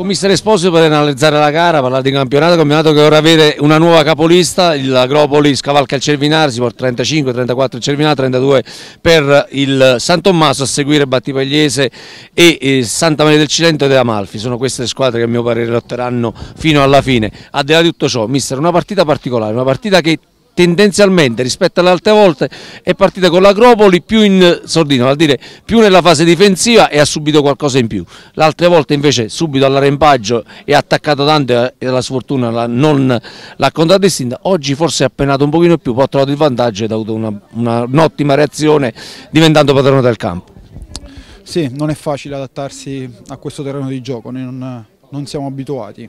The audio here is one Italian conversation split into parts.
Con mister Esposito per analizzare la gara, parlare di campionato, campionato che ora avere una nuova capolista, l'Agropoli scavalca il Cervinare, si può 35, 34 il Cervinare, 32 per il San Tommaso, a seguire Battipagliese e eh, Santa Maria del Cilento ed Amalfi, sono queste le squadre che a mio parere lotteranno fino alla fine. Al di là di tutto ciò, mister, una partita particolare, una partita che tendenzialmente rispetto alle altre volte è partita con l'Acropoli più in sordina, vuol dire più nella fase difensiva e ha subito qualcosa in più. L'altra volta invece subito all'arempaggio e ha attaccato tanto e la sfortuna la, non l'ha contraddistinta. Oggi forse ha appenato un pochino più, poi ha trovato il vantaggio ed ha avuto un'ottima un reazione diventando padrone del campo. Sì, non è facile adattarsi a questo terreno di gioco, noi non, non siamo abituati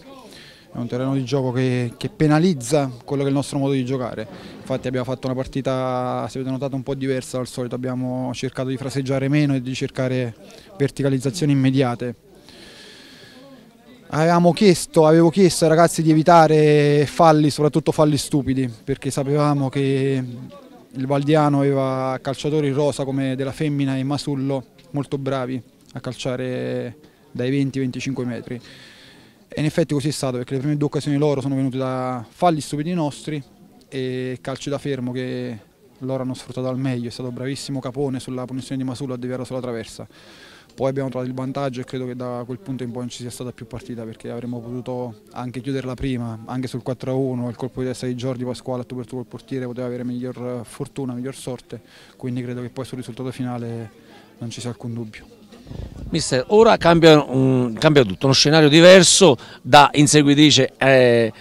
è un terreno di gioco che, che, penalizza quello che è il nostro modo di giocare. Infatti abbiamo fatto una partita, se avete notato, un po' diversa dal solito, abbiamo cercato di fraseggiare meno e di cercare verticalizzazioni immediate. Chiesto, avevo chiesto ai ragazzi di evitare falli, soprattutto falli stupidi, perché sapevamo che il Valdiano aveva calciatori in rosa come della femmina e Masullo molto bravi a calciare dai 20-25 metri. E in effetti così è stato perché le prime due occasioni loro sono venute da falli stupidi nostri e calci da fermo che loro hanno sfruttato al meglio, è stato bravissimo Capone sulla punizione di Masullo a deviare sulla traversa. Poi abbiamo trovato il vantaggio e credo che da quel punto in poi non ci sia stata più partita perché avremmo potuto anche chiuderla prima, anche sul 4-1, il colpo di testa di Giordi Pasquale, a tu per tu col portiere poteva avere miglior eh, fortuna, miglior sorte, quindi credo che poi sul risultato finale non ci sia alcun dubbio. Mister, ora cambia, um, cambia, tutto, uno scenario diverso da inseguitrice eh,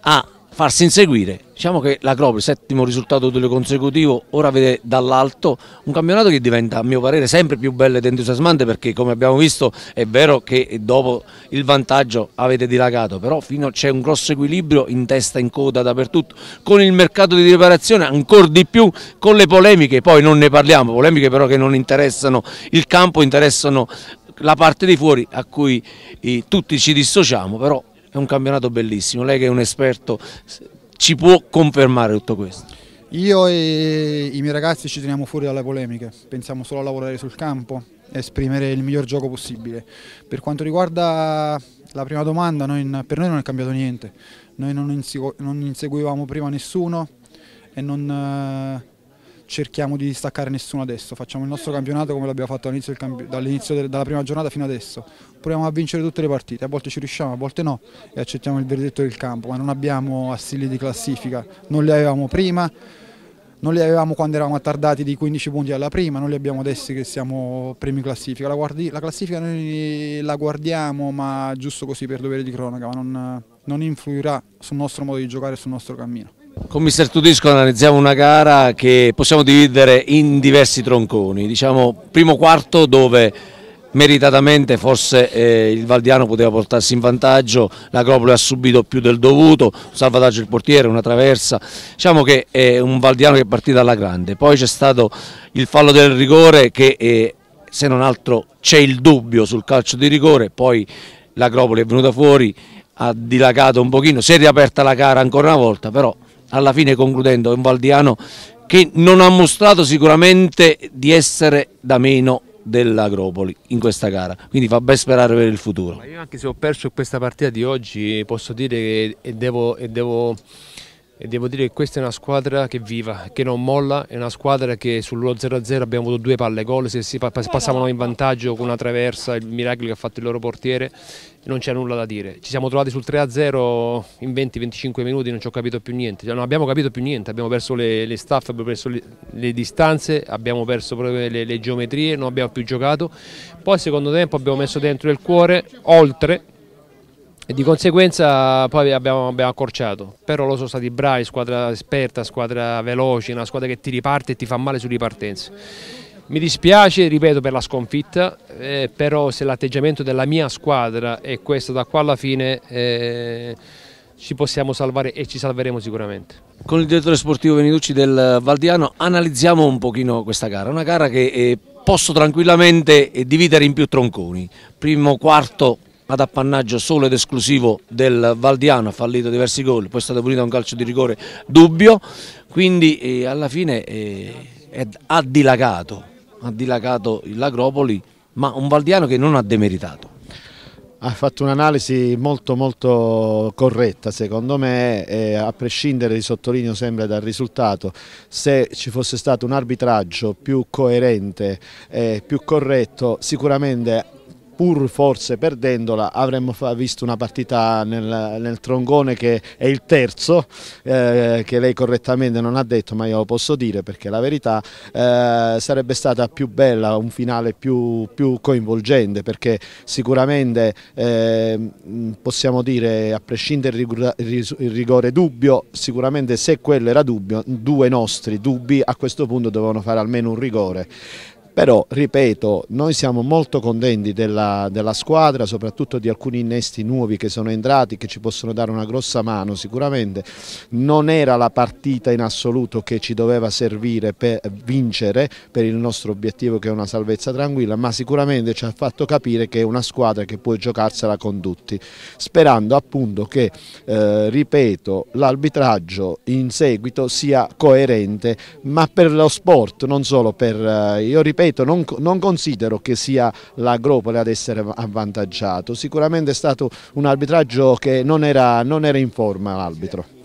a farsi inseguire Diciamo che la l'Acropoli, settimo risultato delle consecutivo, ora vede dall'alto un campionato che diventa a mio parere sempre più bello ed entusiasmante perché come abbiamo visto è vero che dopo il vantaggio avete dilagato, però fino c'è un grosso equilibrio in testa, in coda, dappertutto, con il mercato di riparazione ancora di più, con le polemiche, poi non ne parliamo, polemiche però che non interessano il campo, interessano la parte di fuori a cui eh, tutti ci dissociamo, però è un campionato bellissimo, lei che è un esperto ci può confermare tutto questo? Io e i miei ragazzi ci teniamo fuori dalle polemiche, pensiamo solo a lavorare sul campo, e esprimere il miglior gioco possibile. Per quanto riguarda la prima domanda, noi, per noi non è cambiato niente, noi non, non inseguivamo prima nessuno e non cerchiamo di staccare nessuno adesso, facciamo il nostro campionato come l'abbiamo fatto all'inizio del dall dalla prima giornata fino adesso, proviamo a vincere tutte le partite, a volte ci riusciamo, a volte no e accettiamo il verdetto del campo, ma non abbiamo assili di classifica, non li avevamo prima, non li avevamo quando eravamo attardati di 15 punti alla prima, non li abbiamo adesso che siamo primi classifica, la, guardi, la classifica noi la guardiamo ma giusto così per dovere di cronaca, ma non, non influirà sul nostro modo di giocare e sul nostro cammino. Con Mister Tudisco analizziamo una gara che possiamo dividere in diversi tronconi, diciamo primo quarto dove meritatamente forse eh, il Valdiano poteva portarsi in vantaggio, l'Acropoli ha subito più del dovuto, un salvataggio del portiere, una traversa, diciamo che è un Valdiano che è partito alla grande, poi c'è stato il fallo del rigore che eh, se non altro c'è il dubbio sul calcio di rigore, poi l'Acropoli è venuta fuori, ha dilagato un pochino, si è riaperta la gara ancora una volta, però alla fine concludendo è un Valdiano che non ha mostrato sicuramente di essere da meno dell'Agropoli in questa gara, quindi fa ben sperare per il futuro. Ma io anche se ho perso questa partita di oggi posso dire che devo, devo e devo dire che questa è una squadra che viva, che non molla, è una squadra che sull1 0-0 abbiamo avuto due palle gol, se si passavano in vantaggio con una traversa, il miracolo che ha fatto il loro portiere, non c'è nulla da dire. Ci siamo trovati sul 3-0 in 20-25 minuti, non ci ho capito più niente, cioè, non abbiamo capito più niente, abbiamo perso le, le staff, abbiamo perso le, le distanze, abbiamo perso le, le geometrie, non abbiamo più giocato, poi secondo tempo abbiamo messo dentro il cuore, oltre e di conseguenza poi abbiamo, abbiamo accorciato, però lo sono stati bravi, squadra esperta, squadra veloce, una squadra che ti riparte e ti fa male su ripartenze. Mi dispiace, ripeto, per la sconfitta, eh, però se l'atteggiamento della mia squadra è questo da qua alla fine eh, ci possiamo salvare e ci salveremo sicuramente. Con il direttore sportivo Veneducci del Valdiano analizziamo un pochino questa gara, una gara che eh, posso tranquillamente dividere in più tronconi, primo quarto ad appannaggio solo ed esclusivo del Valdiano, ha fallito diversi gol, poi è stato punito un calcio di rigore dubbio, quindi eh, alla fine eh, è, ha dilagato, ha dilagato l'Agropoli, ma un Valdiano che non ha demeritato. Ha fatto un'analisi molto molto corretta secondo me, eh, a prescindere, sottolineo sempre dal risultato, se ci fosse stato un arbitraggio più coerente, e più corretto, sicuramente pur forse perdendola avremmo visto una partita nel, nel troncone che è il terzo, eh, che lei correttamente non ha detto ma io posso dire perché la verità eh, sarebbe stata più bella, un finale più, più coinvolgente perché sicuramente eh, possiamo dire a prescindere il rigore dubbio, sicuramente se quello era dubbio, due nostri dubbi a questo punto dovevano fare almeno un rigore però ripeto noi siamo molto contenti della, della, squadra soprattutto di alcuni innesti nuovi che sono entrati che ci possono dare una grossa mano sicuramente non era la partita in assoluto che ci doveva servire per vincere per il nostro obiettivo che è una salvezza tranquilla ma sicuramente ci ha fatto capire che è una squadra che può giocarsela con tutti sperando appunto che eh, ripeto l'arbitraggio in seguito sia coerente ma per lo sport non solo per eh, io ripeto ripeto, non, non considero che sia l'Agropoli ad essere avvantaggiato, sicuramente è stato un arbitraggio che non era, non era in forma l'arbitro.